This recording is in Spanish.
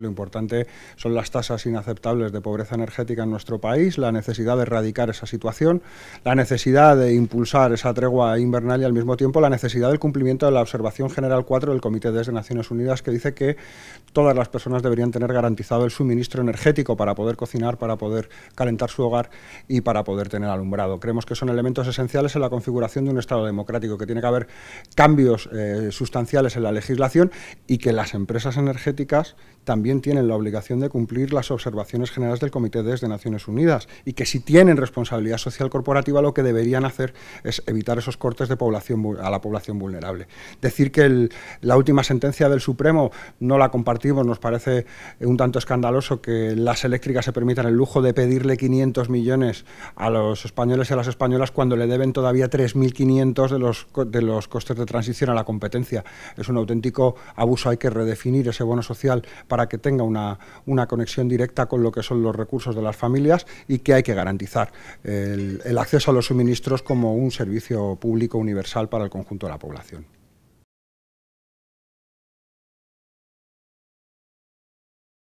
Lo importante son las tasas inaceptables de pobreza energética en nuestro país, la necesidad de erradicar esa situación, la necesidad de impulsar esa tregua invernal y al mismo tiempo la necesidad del cumplimiento de la Observación General 4 del Comité de Naciones Unidas que dice que todas las personas deberían tener garantizado el suministro energético para poder cocinar, para poder calentar su hogar y para poder tener alumbrado. Creemos que son elementos esenciales en la configuración de un Estado democrático, que tiene que haber cambios eh, sustanciales en la legislación y que las empresas energéticas también tienen la obligación de cumplir las observaciones generales del Comité de, Naciones Unidas y que si tienen responsabilidad social corporativa lo que deberían hacer es evitar esos cortes de población a la población vulnerable. Decir que la última sentencia del Supremo no la compartimos nos parece un tanto escandaloso que las eléctricas se permitan el lujo de pedirle 500 millones a los españoles y a las españolas cuando le deben todavía 3.500 de los, de los costes de transición a la competencia. Es un auténtico abuso, hay que redefinir ese bono social para que que tenga una, conexión directa con lo que son los recursos de las familias y que hay que garantizar el acceso a los suministros como un servicio público universal para el conjunto de la población.